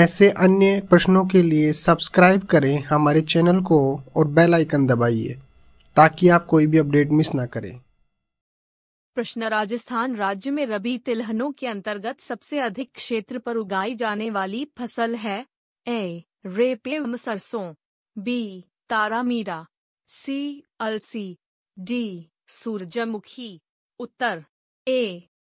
ऐसे अन्य प्रश्नों के लिए सब्सक्राइब करें हमारे चैनल को और बेल आइकन दबाइए ताकि आप कोई भी अपडेट मिस ना करें प्रश्न राजस्थान राज्य में रबी तिलहनों के अंतर्गत सबसे अधिक क्षेत्र पर उगाई जाने वाली फसल है ए रेपे सरसों बी तारामीरा सी अलसी डी सूरजमुखी उत्तर ए